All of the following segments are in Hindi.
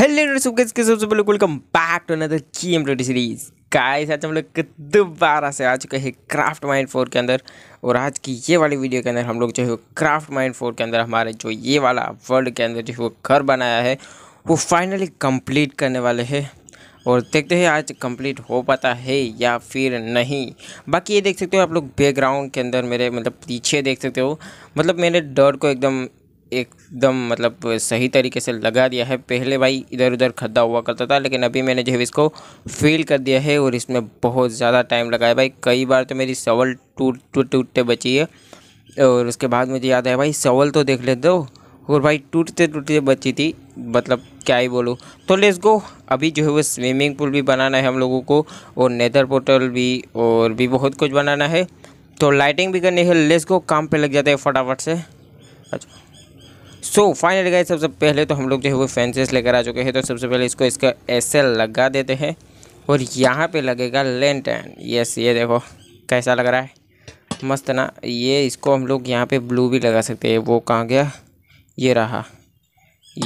हेलो के सबसे पहले वेलकम बैक टू अनदर की एम ट्वेंटी सीरीज गाइस आज हम लोग दोबारा से आ चुके हैं क्राफ्ट माइंड फोर के अंदर और आज की ये वाली वीडियो के अंदर हम लोग जो है क्राफ्ट माइंड फोर के अंदर हमारे जो ये वाला वर्ल्ड के अंदर जो है वो घर बनाया है वो फाइनली कंप्लीट करने वाले हैं और देखते हैं आज कंप्लीट हो पाता है या फिर नहीं बाकी ये देख सकते हो आप लोग बैकग्राउंड के अंदर मेरे मतलब पीछे देख सकते हो मतलब मैंने डर को एकदम एकदम मतलब सही तरीके से लगा दिया है पहले भाई इधर उधर खद्दा हुआ करता था लेकिन अभी मैंने जो है इसको फील कर दिया है और इसमें बहुत ज़्यादा टाइम लगा है भाई कई बार तो मेरी सवल टूट टूट टूटते बची है और उसके बाद मुझे याद आया भाई सवल तो देख ले दो और भाई टूटते टूटते बची थी मतलब क्या ही बोलूँ तो लेट्स गो अभी जो है वो स्विमिंग पूल भी बनाना है हम लोगों को और नेदर पोर्टल भी और भी बहुत कुछ बनाना है तो लाइटिंग भी करनी है लेट्स गो काम पे लग जाते हैं फटाफट से अच्छा सो फाइनल गए सबसे पहले तो हम लोग जो है वो फैंसेस लेकर आ चुके हैं तो सबसे पहले इसको इसका ऐसे लगा देते हैं और यहाँ पे लगेगा लेंटन यस ये देखो कैसा लग रहा है मस्त ना ये इसको हम लोग यहाँ पे ब्लू भी लगा सकते हैं वो कहाँ गया ये रहा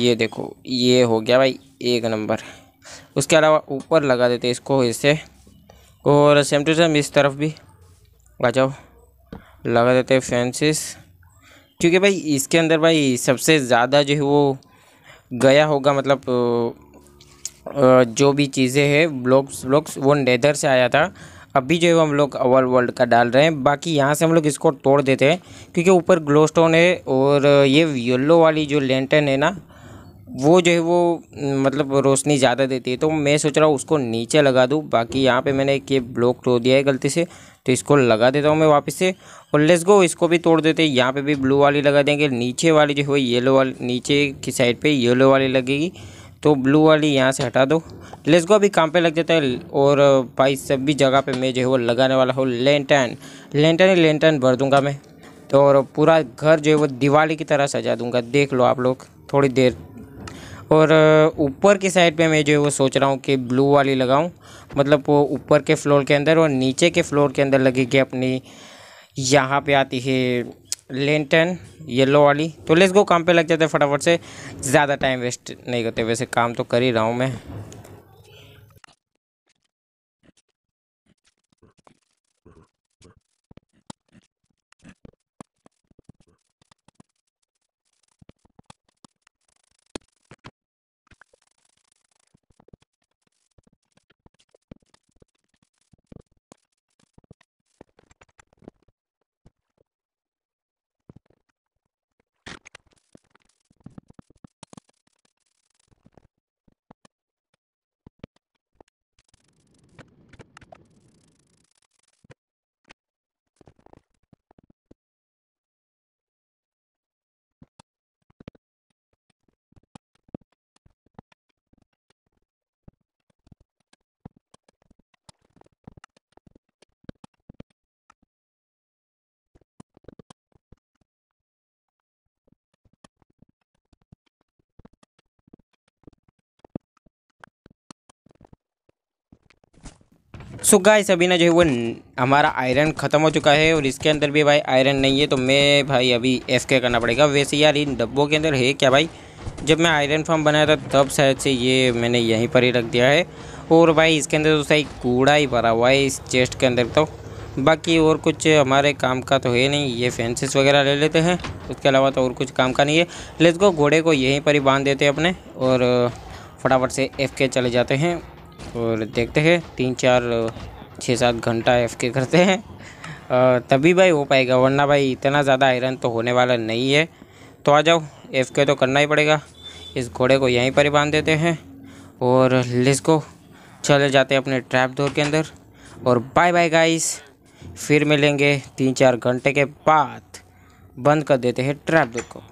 ये देखो ये हो गया भाई एक नंबर उसके अलावा ऊपर लगा देते इसको इससे और सेम टू सेम इस तरफ भी आ जाओ लगा देते फैंसिस क्योंकि भाई इसके अंदर भाई सबसे ज़्यादा जो है वो गया होगा मतलब जो भी चीज़ें हैं ब्लॉक्स ब्लॉक्स वो नेदर से आया था अभी जो है हम लोग अवर वर्ल्ड का डाल रहे हैं बाकी यहाँ से हम लोग इसको तोड़ देते हैं क्योंकि ऊपर ग्लोस्टोन है और ये येल्लो वाली जो लेंटन है ना वो जो है वो मतलब रोशनी ज़्यादा देती है तो मैं सोच रहा हूँ उसको नीचे लगा दूँ बाकी यहाँ पे मैंने एक ये ब्लॉक तोड़ दिया है गलती से तो इसको लगा देता हूँ मैं वापस से और लेट्स गो इसको भी तोड़ देते हैं यहाँ पे भी ब्लू वाली लगा देंगे नीचे वाली जो है वो येलो वाली नीचे की साइड पर येलो वाली लगेगी तो ब्लू वाली यहाँ से हटा दो लेट्स गो अभी काम पे लग जाता है और भाई सभी जगह पे मैं जो है वो लगाने वाला हूँ लेंटन लेंटन ही लेंटन भर दूँगा मैं तो और पूरा घर जो है वो दिवाली की तरह सजा दूँगा देख लो आप लोग थोड़ी देर और ऊपर की साइड पे मैं जो है वो सोच रहा हूँ कि ब्लू वाली लगाऊँ मतलब वो ऊपर के फ्लोर के अंदर और नीचे के फ्लोर के अंदर लगेगी अपनी यहाँ पे आती है लेंटन येलो वाली तो लेस गो काम पे लग जाते हैं फटाफट से ज़्यादा टाइम वेस्ट नहीं करते वैसे काम तो कर ही रहा हूँ मैं सो so गाइस अभी ना जो है वो हमारा आयरन ख़त्म हो चुका है और इसके अंदर भी भाई आयरन नहीं है तो मैं भाई अभी एस के करना पड़ेगा वैसे यार इन डब्बों के अंदर है क्या भाई जब मैं आयरन फॉर्म बनाया था तब शायद से ये मैंने यहीं पर ही रख दिया है और भाई इसके अंदर तो सही कूड़ा ही भरा हुआ है इस चेस्ट के अंदर तो बाकी और कुछ हमारे काम का तो है नहीं ये फेंसेस वगैरह ले लेते हैं उसके अलावा तो और कुछ काम का नहीं है लेट्स गो घोड़े को यहीं पर ही बांध देते हैं अपने और फटाफट से एफ के चले जाते हैं और देखते हैं तीन चार छः सात घंटा एफ के करते हैं तभी भाई हो पाएगा वरना भाई इतना ज़्यादा आयरन तो होने वाला नहीं है तो आ जाओ एफ के तो करना ही पड़ेगा इस घोड़े को यहीं पर ही बांध देते हैं और लिस को चले जाते हैं अपने ट्रैप दौर के अंदर और बाय बाय गाइस फिर मिलेंगे तीन चार घंटे के बाद बंद कर देते हैं ट्रैप डोर को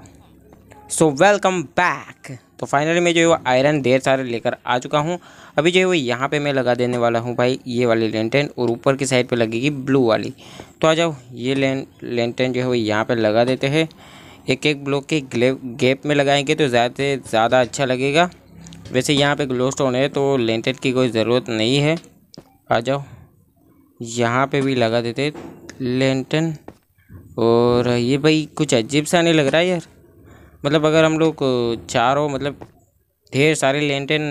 सो वेलकम बैक तो फाइनली मैं जो है वो आयरन ढेर सारे लेकर आ चुका हूँ अभी जो है वो यहाँ पे मैं लगा देने वाला हूँ भाई ये वाली लेंटेन और ऊपर की साइड पे लगेगी ब्लू वाली तो आ जाओ ये लें लेंटेन जो है वो यहाँ पर लगा देते हैं एक एक ब्लॉक के गैप में लगाएंगे तो ज़्यादा से ज़्यादा अच्छा लगेगा वैसे यहाँ पर ग्लो स्टोन है तो लेंटेन की कोई ज़रूरत नहीं है आ जाओ यहाँ पर भी लगा देते लेंटेन और ये भाई कुछ अजीब सा नहीं लग रहा है यार मतलब अगर हम लोग चारों मतलब ढेर सारे लेंटेन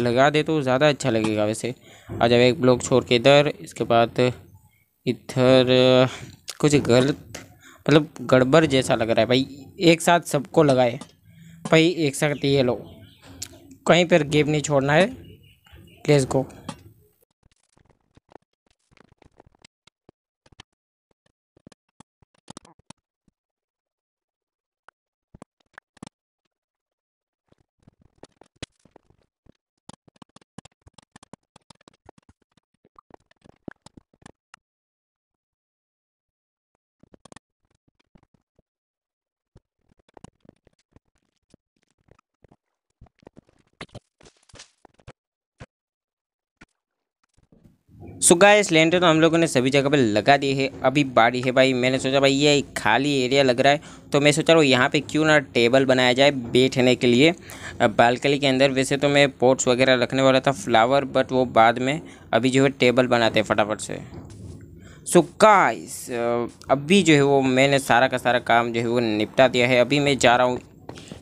लगा दे तो ज़्यादा अच्छा लगेगा वैसे और जब एक ब्लॉक छोड़ के इधर इसके बाद इधर कुछ गलत मतलब गड़बड़ जैसा लग रहा है भाई एक साथ सबको लगाए भाई एक साथ ये लो कहीं पर गेप नहीं छोड़ना है लेट्स गो सो गाइस लेंटर तो हम लोगों ने सभी जगह पे लगा दी है अभी बाड़ी है भाई मैंने सोचा भाई ये खाली एरिया लग रहा है तो मैं सोचा रहा हूँ यहाँ पे क्यों ना टेबल बनाया जाए बैठने के लिए बालकनी के अंदर वैसे तो मैं पोर्ट्स वगैरह रखने वाला था फ्लावर बट वो बाद में अभी जो है टेबल बनाते हैं फटाफट से सो so गाइस अभी जो है वो मैंने सारा का सारा काम जो है वो निपटा दिया है अभी मैं जा रहा हूँ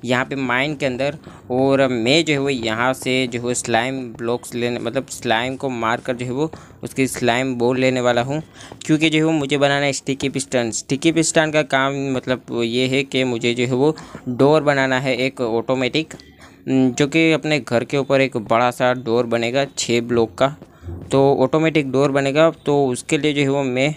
यहाँ पे माइन के अंदर और मैं जो है वो यहाँ से जो है स्लाइम ब्लॉक्स लेने मतलब स्लाइम को मार कर जो है वो उसकी स्लाइम बोल लेने वाला हूँ क्योंकि जो है वो मुझे बनाना है स्टिकी पिस्टन स्टिकी पिस्टन का काम मतलब ये है कि मुझे जो है वो डोर बनाना है एक ऑटोमेटिक जो कि अपने घर के ऊपर एक बड़ा सा डोर बनेगा छः ब्लॉक का तो ऑटोमेटिक डोर बनेगा तो उसके लिए जो है वो मैं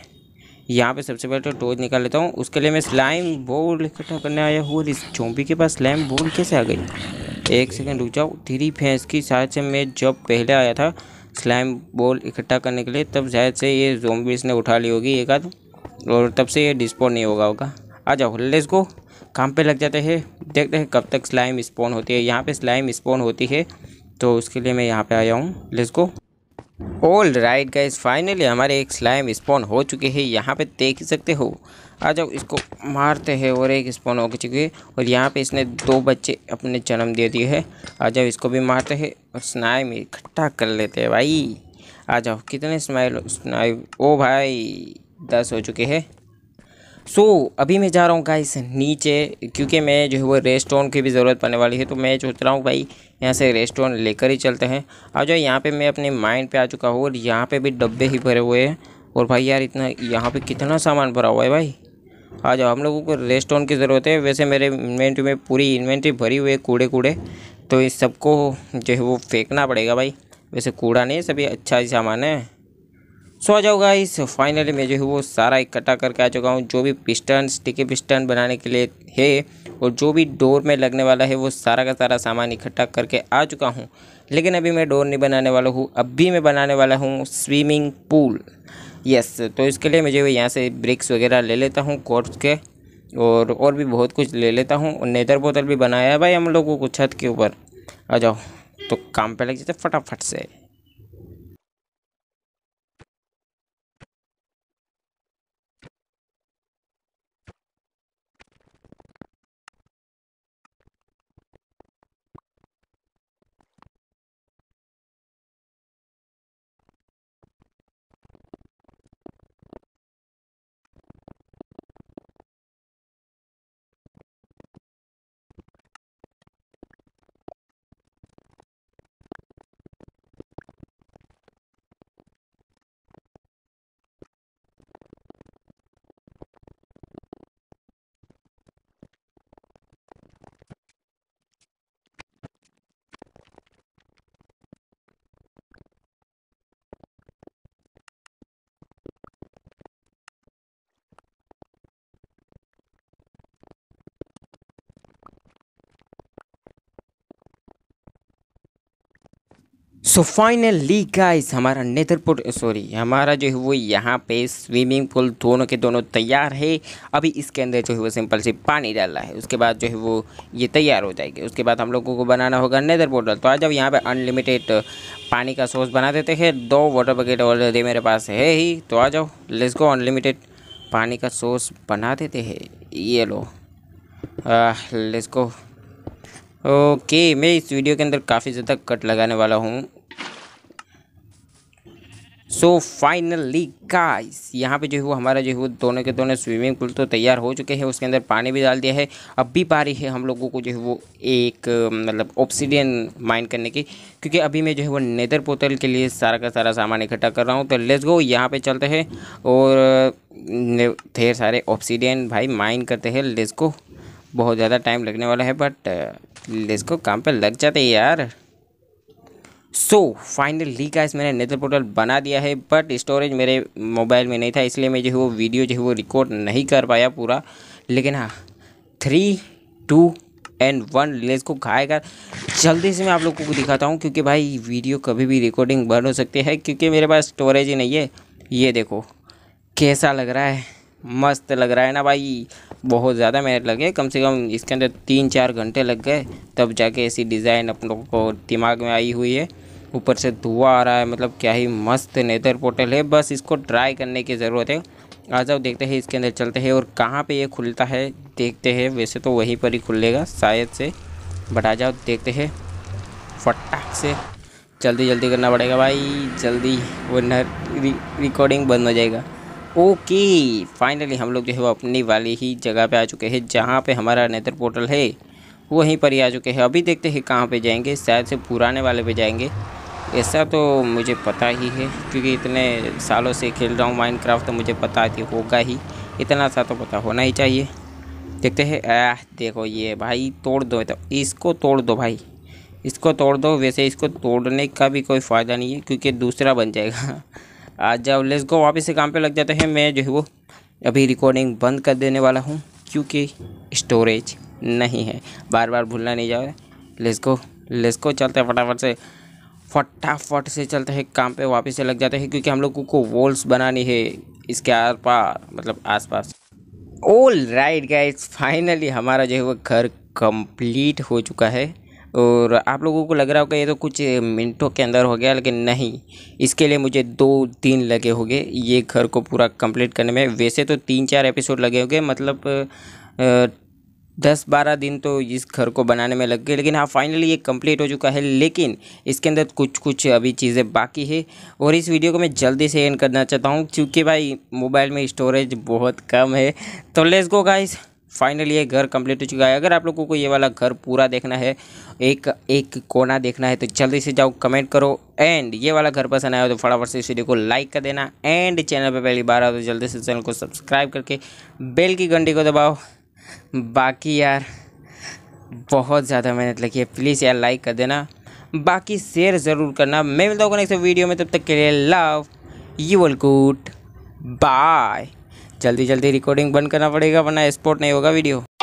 यहाँ पे सबसे पहले तो टोज निकाल लेता हूँ उसके लिए मैं स्लाइम बोल इकट्ठा करने आया हूँ और इस चौंपी के पास स्लाइम बोल कैसे आ गई एक सेकंड रुक जाओ थ्री फेंस की शायद से मैं जब पहले आया था स्लाइम बोल इकट्ठा करने के लिए तब शायद से ये जोम्बिस इसने उठा ली होगी एक आध और तब से ये डिस्पोन नहीं होगा होगा आ जाओ लेस गो काम पर लग जाते हैं देखते हैं कब तक स्लाइम स्पोन होती है यहाँ पर स्लाइम स्पोन होती है तो उसके लिए मैं यहाँ पर आया हूँ let's go all right guys finally हमारे एक स्लाइम स्पॉन हो चुके हैं यहाँ पे देख ही सकते हो आ जाओ इसको मारते हैं और एक स्पॉन हो चुके हैं और यहाँ पे इसने दो बच्चे अपने जन्म दे दिए हैं आ जाओ इसको भी मारते हैं और स्नाइम इकट्ठा कर लेते हैं भाई आ जाओ कितने स्माइल स्नाइ ओ भाई दस हो चुके हैं सो so, अभी मैं जा रहा हूँ गाइस नीचे क्योंकि मैं जो है वो रेस्टोन की भी ज़रूरत पड़ने वाली है तो मैं सोच रहा हूँ भाई यहाँ से रेस्टोरेंट लेकर ही चलते हैं और जो यहाँ पे मैं अपने माइंड पे आ चुका हूँ और यहाँ पे भी डब्बे ही भरे हुए हैं और भाई यार इतना यहाँ पे कितना सामान भरा हुआ है भाई आ जाओ हम लोगों को रेस्टोरेंट की ज़रूरत है वैसे मेरे इन्वेंट्री में पूरी इन्वेंट्री भरी हुई है कूड़े कूड़े तो इस सबको जो है वो फेंकना पड़ेगा भाई वैसे कूड़ा नहीं सभी अच्छा ही सामान है सो आ जाओ गाइस फाइनली मैं जो है वो सारा इकट्ठा करके आ चुका हूँ जो भी पिस्टन स्टिकी पिस्टन बनाने के लिए है और जो भी डोर में लगने वाला है वो सारा का सारा सामान इकट्ठा करके आ चुका हूँ लेकिन अभी मैं डोर नहीं बनाने वाला हूँ अभी मैं बनाने वाला हूँ स्विमिंग पूल यस तो इसके लिए मुझे यहाँ से ब्रिक्स वगैरह ले लेता हूँ कोर्ट्स के और और भी बहुत कुछ ले लेता हूँ नेदर बोतल भी बनाया है भाई हम लोगों को छत के ऊपर आ जाओ तो काम पे लग जाते फटाफट से सो फाइनली गाइस हमारा नेदरपुर सॉरी हमारा जो है वो यहाँ पे स्विमिंग पूल दोनों के दोनों तैयार है अभी इसके अंदर जो है वो सिंपल से पानी डालना है उसके बाद जो है वो ये तैयार हो जाएगी उसके बाद हम लोगों को बनाना होगा नेदर पोर्टल तो आज अब यहाँ पे अनलिमिटेड पानी का सोर्स बना देते हैं दो वाटर बकेट ऑलरेडी मेरे पास है ही तो आ जाओ लेट्स गो अनलिमिटेड पानी का सोर्स बना देते हैं ये लो लेट्स गो ओके मैं इस वीडियो के अंदर काफ़ी ज़्यादा कट लगाने वाला हूँ सो फाइनली गाइस यहाँ पे जो है वो हमारा जो है वो दोनों के दोनों स्विमिंग पूल तो तैयार हो चुके हैं उसके अंदर पानी भी डाल दिया है अब भी पारी है हम लोगों को जो है वो एक मतलब ऑप्सीडियन माइन करने की क्योंकि अभी मैं जो है वो नेदर पोतल के लिए सारा का सारा सामान इकट्ठा कर रहा हूँ तो लेट्स गो यहाँ पे चलते हैं और ढेर सारे ऑप्सीडियन भाई माइन करते हैं लेट्स गो बहुत ज़्यादा टाइम लगने वाला है बट लेट्स गो काम पर लग जाते यार सो ली गाइस मैंने नेदर पोर्टल बना दिया है बट स्टोरेज मेरे मोबाइल में नहीं था इसलिए मैं जो है वो वीडियो जो है वो रिकॉर्ड नहीं कर पाया पूरा लेकिन हाँ थ्री टू एंड वन लेस को खाएगा जल्दी से मैं आप लोगों को दिखाता हूँ क्योंकि भाई वीडियो कभी भी रिकॉर्डिंग बन हो सकती है क्योंकि मेरे पास स्टोरेज ही नहीं है ये देखो कैसा लग रहा है मस्त लग रहा है ना भाई बहुत ज़्यादा मेहनत गई कम से कम इसके अंदर तीन चार घंटे लग गए तब जाके ऐसी डिज़ाइन अपन लोगों को दिमाग में आई हुई है ऊपर से धुआं आ रहा है मतलब क्या ही मस्त नेदर पोर्टल है बस इसको ट्राई करने की ज़रूरत है आ जाओ देखते हैं इसके अंदर चलते हैं और कहाँ पे ये खुलता है देखते हैं वैसे तो वहीं पर ही खुलेगा शायद से बट आ जाओ देखते हैं फटाक से जल्दी जल्दी करना पड़ेगा भाई जल्दी वरना रिकॉर्डिंग बंद हो जाएगा ओके फाइनली हम लोग जो है वो अपनी वाली ही जगह पे आ चुके हैं जहाँ पे हमारा नेदर पोर्टल है वहीं पर ही आ चुके हैं अभी देखते हैं कहाँ पे जाएंगे शायद से पुराने वाले पे जाएंगे ऐसा तो मुझे पता ही है क्योंकि इतने सालों से खेल रहा हूँ माइनक्राफ्ट तो मुझे पता कि होगा ही इतना सा तो पता होना ही चाहिए देखते हैं आह देखो ये भाई तोड़ दो तो इसको तोड़ दो भाई इसको तोड़ दो वैसे इसको तोड़ने का भी कोई फ़ायदा नहीं है क्योंकि दूसरा बन जाएगा आ जाओ लेट्स गो वापस से काम पे लग जाते हैं मैं जो है वो अभी रिकॉर्डिंग बंद कर देने वाला हूँ क्योंकि स्टोरेज नहीं है बार बार भूलना नहीं जाए लेट्स गो लेट्स गो चलते हैं फटाफट से फटाफट से चलते हैं काम पे वापस से लग जाते हैं क्योंकि हम लोगों को वॉल्स बनानी है इसके आर पार मतलब आस पास ऑल राइट गाइज फाइनली हमारा जो है वो घर कंप्लीट हो चुका है और आप लोगों को लग रहा होगा ये तो कुछ मिनटों के अंदर हो गया लेकिन नहीं इसके लिए मुझे दो दिन लगे होंगे ये घर को पूरा कंप्लीट करने में वैसे तो तीन चार एपिसोड लगे होंगे मतलब दस बारह दिन तो इस घर को बनाने में लग गए लेकिन हाँ फाइनली ये कंप्लीट हो चुका है लेकिन इसके अंदर कुछ कुछ अभी चीज़ें बाकी है और इस वीडियो को मैं जल्दी से एंड करना चाहता हूँ क्योंकि भाई मोबाइल में स्टोरेज बहुत कम है तो लेट्स गो गाइस फाइनली ये घर कंप्लीट हो चुका है अगर आप लोगों को ये वाला घर पूरा देखना है एक एक कोना देखना है तो जल्दी से जाओ कमेंट करो एंड ये वाला घर पसंद आया हो तो फटाफट से इस वीडियो को लाइक कर देना एंड चैनल पर पहली बार आओ तो जल्दी से चैनल को सब्सक्राइब करके बेल की घंटी को दबाओ बाकी यार बहुत ज़्यादा मेहनत लगी है प्लीज़ यार लाइक कर देना बाकी शेयर ज़रूर करना मैं मिलता हूँ नेक्स्ट वीडियो में तब तक के लिए love you all good bye जल्दी जल्दी रिकॉर्डिंग बंद करना पड़ेगा वरना एक्सपोर्ट नहीं होगा वीडियो